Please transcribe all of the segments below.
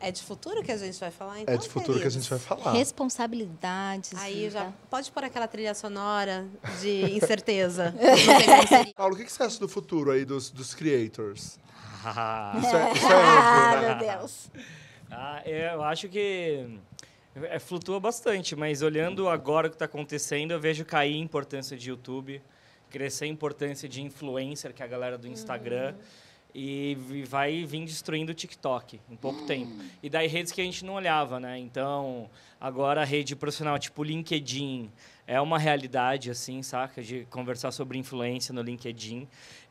É de futuro que a gente vai falar, então? É de futuro queridos. que a gente vai falar. Responsabilidades. Aí vida. já tá. pode pôr aquela trilha sonora de incerteza. Paulo, o que você acha do futuro aí dos, dos creators? Ah. isso é, isso é né? ah, meu Deus. Ah, é, eu acho que é, flutua bastante, mas olhando agora o que está acontecendo, eu vejo cair a importância de YouTube, crescer a importância de influencer, que é a galera do Instagram. Uhum e vai vir destruindo o TikTok em pouco hum. tempo. E daí redes que a gente não olhava, né? Então, agora a rede profissional tipo LinkedIn, é uma realidade, assim, saca? De conversar sobre influência no LinkedIn.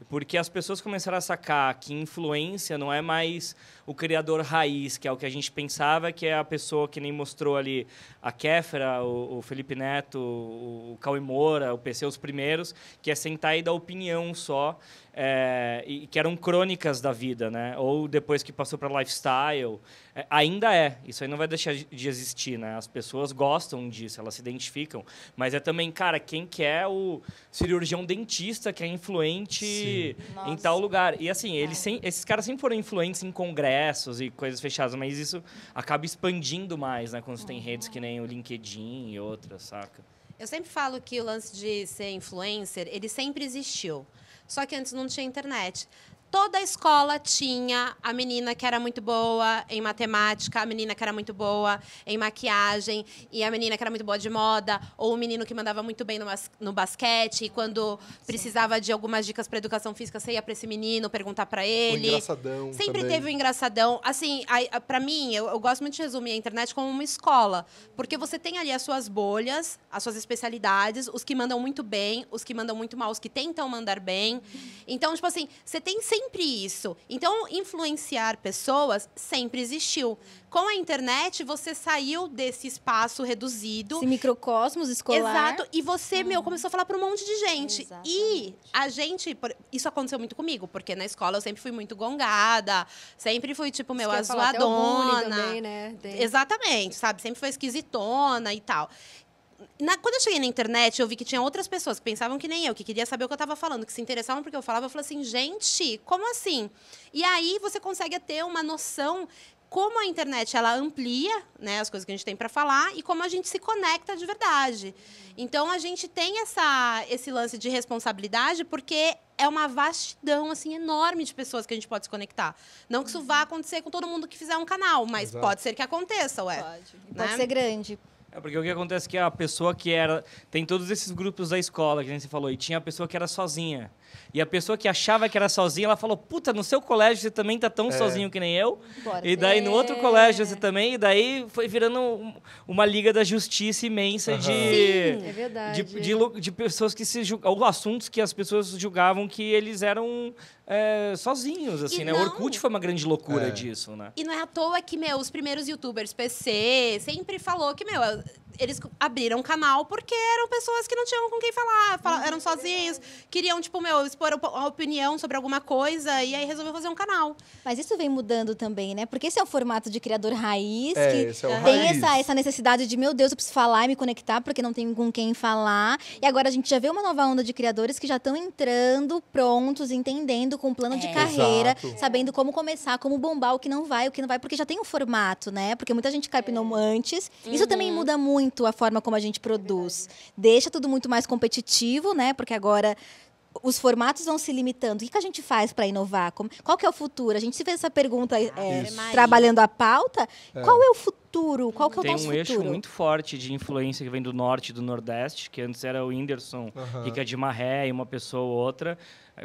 Porque as pessoas começaram a sacar que influência não é mais o criador raiz, que é o que a gente pensava, que é a pessoa que nem mostrou ali a Kéfera, o, o Felipe Neto, o Cauê Moura, o PC, os primeiros, que é sentar e dar opinião só, é, e que eram crônicas da vida, né? Ou depois que passou para lifestyle. É, ainda é, isso aí não vai deixar de existir, né? As pessoas gostam disso, elas se identificam, mas mas é também, cara, quem que é o cirurgião dentista que é influente em tal lugar. E assim, eles é. sem, esses caras sempre foram influentes em congressos e coisas fechadas, mas isso acaba expandindo mais, né? Quando você tem redes que nem o LinkedIn e outras, saca? Eu sempre falo que o lance de ser influencer, ele sempre existiu. Só que antes não tinha internet toda a escola tinha a menina que era muito boa em matemática, a menina que era muito boa em maquiagem, e a menina que era muito boa de moda, ou o menino que mandava muito bem no, no basquete, e quando Sim. precisava de algumas dicas para educação física, você ia para esse menino perguntar para ele. O engraçadão. Sempre também. teve o um engraçadão. Assim, para mim, eu, eu, gosto muito de resumir a internet como uma escola, porque você tem ali as suas bolhas, as suas especialidades, os que mandam muito bem, os que mandam muito mal, os que tentam mandar bem. Então, tipo assim, você tem sempre isso. Então, influenciar pessoas sempre existiu. Com a internet, você saiu desse espaço reduzido. Esse microcosmos escolar. Exato. E você, meu, uhum. começou a falar para um monte de gente. Exatamente. E a gente. Isso aconteceu muito comigo, porque na escola eu sempre fui muito gongada, sempre fui, tipo, meu, azuladona. Também, né? Exatamente, sabe? Sempre foi esquisitona e tal na, quando eu cheguei na internet, eu vi que tinha outras pessoas que pensavam que nem eu, que queria saber o que eu estava falando, que se interessavam porque eu falava. Eu falei assim, gente, como assim? E aí você consegue ter uma noção como a internet ela amplia né, as coisas que a gente tem para falar e como a gente se conecta de verdade. Então a gente tem essa, esse lance de responsabilidade porque é uma vastidão assim enorme de pessoas que a gente pode se conectar. Não que isso vá acontecer com todo mundo que fizer um canal, mas Exato. pode ser que aconteça, ué. Pode. Né? Pode ser grande. É porque o que acontece é que a pessoa que era. Tem todos esses grupos da escola que a gente falou, e tinha a pessoa que era sozinha. E a pessoa que achava que era sozinha, ela falou: Puta, no seu colégio você também tá tão é. sozinho que nem eu. Bora e daí no outro é. colégio você também. E daí foi virando um, uma liga da justiça imensa uhum. de, Sim, é verdade. De, de, de, pessoas que se julgavam. Ou assuntos que as pessoas julgavam que eles eram é, sozinhos, assim, e né? Não... O Orkut foi uma grande loucura é. disso, né? E não é à toa que, meu, os primeiros youtubers PC sempre falou que, meu, eles abriram canal porque eram pessoas que não tinham com quem falar, uhum. eram sozinhos, queriam, tipo, meu, expor a opinião sobre alguma coisa e aí resolveu fazer um canal. Mas isso vem mudando também, né? Porque esse é o formato de criador raiz, é, que é tem raiz. Essa, essa necessidade de, meu Deus, eu preciso falar e me conectar porque não tem com quem falar. E agora a gente já vê uma nova onda de criadores que já estão entrando prontos, entendendo vindo com um plano é. de carreira, Exato. sabendo como começar, como bombar o que não vai, o que não vai, porque já tem um formato, né? Porque muita gente cai é. antes. Uhum. Isso também uhum. muda muito a forma como a gente produz. É Deixa tudo muito mais competitivo, né? Porque agora os formatos vão se limitando. O que, a gente faz para inovar? Qual que é o futuro? A gente se fez essa pergunta ah, é, trabalhando a pauta. É. Qual é o futuro? futuro? Qual que é o Tem nosso um futuro? eixo muito forte de influência que vem do norte do nordeste, que antes era o Whindersson, Rica é de Marré e uma pessoa ou outra.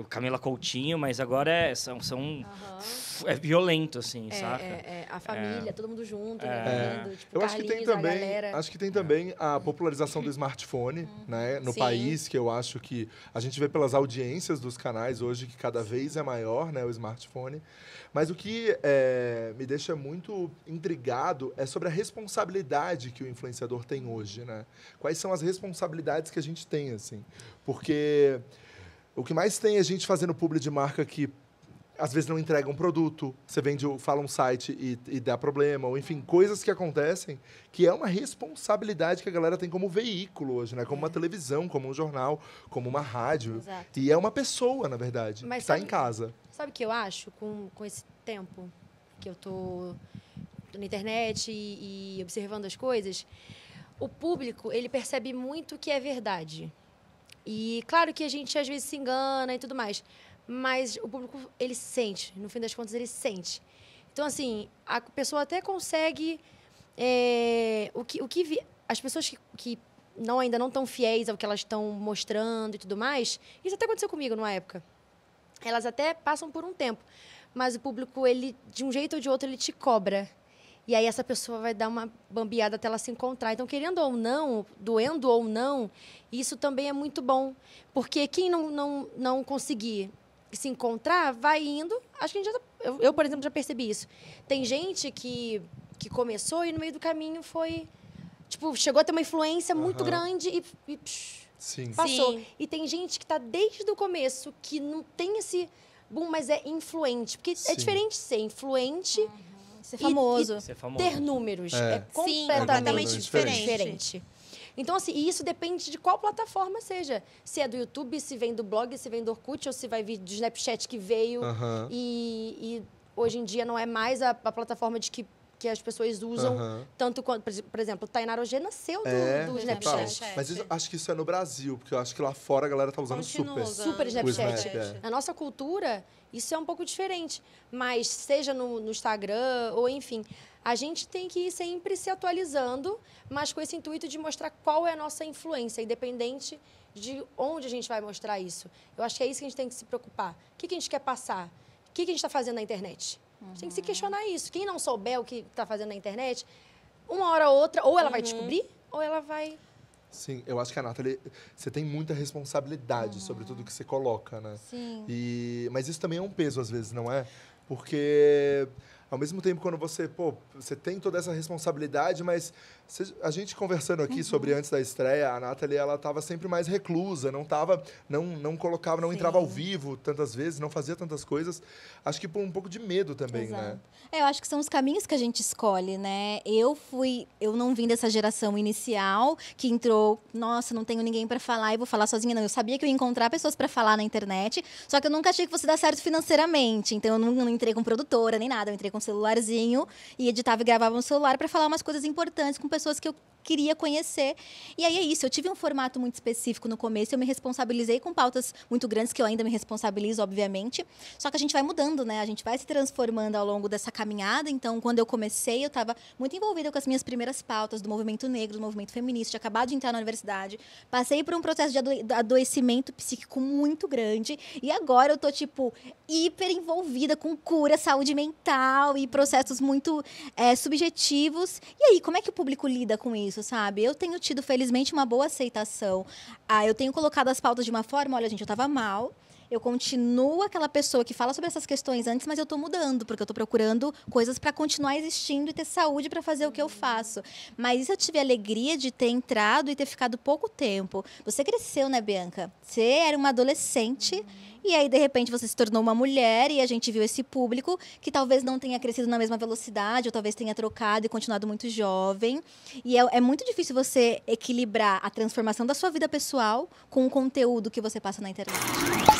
Camila Coutinho, mas agora é, são, são é violento, assim, é, saca? É, é, a família, é. todo mundo junto, né? Vendo, é. tipo, Eu acho que tem também, acho que tem também a popularização do smartphone, uhum. né? No Sim. país, que eu acho que a gente vê pelas audiências dos canais hoje que cada vez é maior, né? O smartphone. Mas o que eh, me deixa muito intrigado é sobre sobre a responsabilidade que o influenciador tem hoje, né? Quais são as responsabilidades que a gente tem, assim? Porque o que mais tem é a gente fazendo publi de marca que às vezes não entrega um produto, você vende, fala um site e, e, dá problema, ou enfim, coisas que acontecem, que é uma responsabilidade que a galera tem como veículo hoje, né? Como uma é. televisão, como um jornal, como uma rádio. Exato. E é uma pessoa, na verdade, Mas que está em casa. Sabe o que eu acho com, com esse tempo que eu tô na internet e, e observando as coisas, o público ele percebe muito que é verdade. E claro que a gente às vezes se engana e tudo mais, mas o público ele sente, no fim das contas ele sente. Então assim, a pessoa até consegue é, o que o que vi, as pessoas que, que não ainda não tão fiéis ao que elas estão mostrando e tudo mais, isso até aconteceu comigo numa época. Elas até passam por um tempo, mas o público ele de um jeito ou de outro ele te cobra. E aí essa pessoa vai dar uma bambeada até ela se encontrar. Então, querendo ou não, doendo ou não, isso também é muito bom. Porque quem não, não, não conseguir se encontrar, vai indo. Acho que a gente já tá, eu, eu, por exemplo, já percebi isso. Tem gente que, que começou e no meio do caminho foi... Tipo, chegou a ter uma influência uhum. muito grande e... e psh, Sim. Passou. Sim. E tem gente que está desde o começo que não tem esse boom, mas é influente. Porque é Sim. é diferente ser influente... Uhum ser famoso. E, e ser famoso. Ter números. É, é completamente Sim, é diferente. diferente. Então, assim, e isso depende de qual plataforma seja. Se é do YouTube, se vem do blog, se vem do Orkut, ou se vai vir do Snapchat que veio. E, e, hoje em dia não é mais a, a plataforma de que que as pessoas usam tanto quanto. Por exemplo, Tainá Rogê nasceu do, é, do Snapchat. Tal. Mas isso, acho que isso é no Brasil, porque eu acho que lá fora a galera tá usando Continua super. Super Snapchat. Snapchat. É. Na nossa cultura, isso é um pouco diferente. Mas seja no, no Instagram ou enfim. A gente tem que ir sempre se atualizando, mas com esse intuito de mostrar qual é a nossa influência, independente de onde a gente vai mostrar isso. Eu acho que é isso que a gente tem que se preocupar. O que, que a gente quer passar? O que, que a gente está fazendo na internet? Uhum. tem que se questionar isso. Quem não souber o que está fazendo na internet, uma hora ou outra, ou ela uhum. vai descobrir, ou ela vai. Sim, eu acho que a Nathalie, você tem muita responsabilidade uhum. sobre tudo que você coloca, né? Sim. E, mas isso também é um peso, às vezes, não é? Porque ao mesmo tempo quando você, pô, você tem toda essa responsabilidade, mas a gente conversando aqui uhum. sobre antes da estreia, a Nathalie, ela estava sempre mais reclusa, não tava, não, não colocava, não Sim. entrava ao vivo tantas vezes, não fazia tantas coisas. Acho que por um pouco de medo também, né? Exato. né? É, eu acho que são os caminhos que a gente escolhe, né? Eu fui, eu não vim dessa geração inicial que entrou, nossa, não tenho ninguém para falar e vou falar sozinha, não. Eu sabia que eu ia encontrar pessoas para falar na internet, só que eu nunca achei que fosse dar certo financeiramente. Então eu não, não entrei com produtora nem nada, eu entrei com um celularzinho e editava e gravava no celular para falar umas coisas importantes com pessoas que eu queria conhecer. E aí é isso, eu tive um formato muito específico no começo, eu me responsabilizei com pautas muito grandes, que eu ainda me responsabilizo, obviamente. Só que a gente vai mudando, né? A gente vai se transformando ao longo dessa caminhada. Então, quando eu comecei, eu estava muito envolvida com as minhas primeiras pautas do movimento negro, do movimento feminista, tinha acabado de entrar na universidade. Passei por um processo de ado adoecimento psíquico muito grande. E agora eu tô, tipo, hiper envolvida com cura, saúde mental e processos muito é, subjetivos. E aí, como é que o público lida com isso? isso, sabe? Eu tenho tido, felizmente, uma boa aceitação. Ah, eu tenho colocado as pautas de uma forma, olha, gente, eu estava mal eu continuo aquela pessoa que fala sobre essas questões antes, mas eu estou mudando, porque eu estou procurando coisas para continuar existindo e ter saúde para fazer o que eu faço. Mas isso eu tive a alegria de ter entrado e ter ficado pouco tempo. Você cresceu, né, Bianca? Você era uma adolescente. E aí, de repente, você se tornou uma mulher e a gente viu esse público que talvez não tenha crescido na mesma velocidade, ou talvez tenha trocado e continuado muito jovem. E é, é, muito difícil você equilibrar a transformação da sua vida pessoal com o conteúdo que você passa na internet.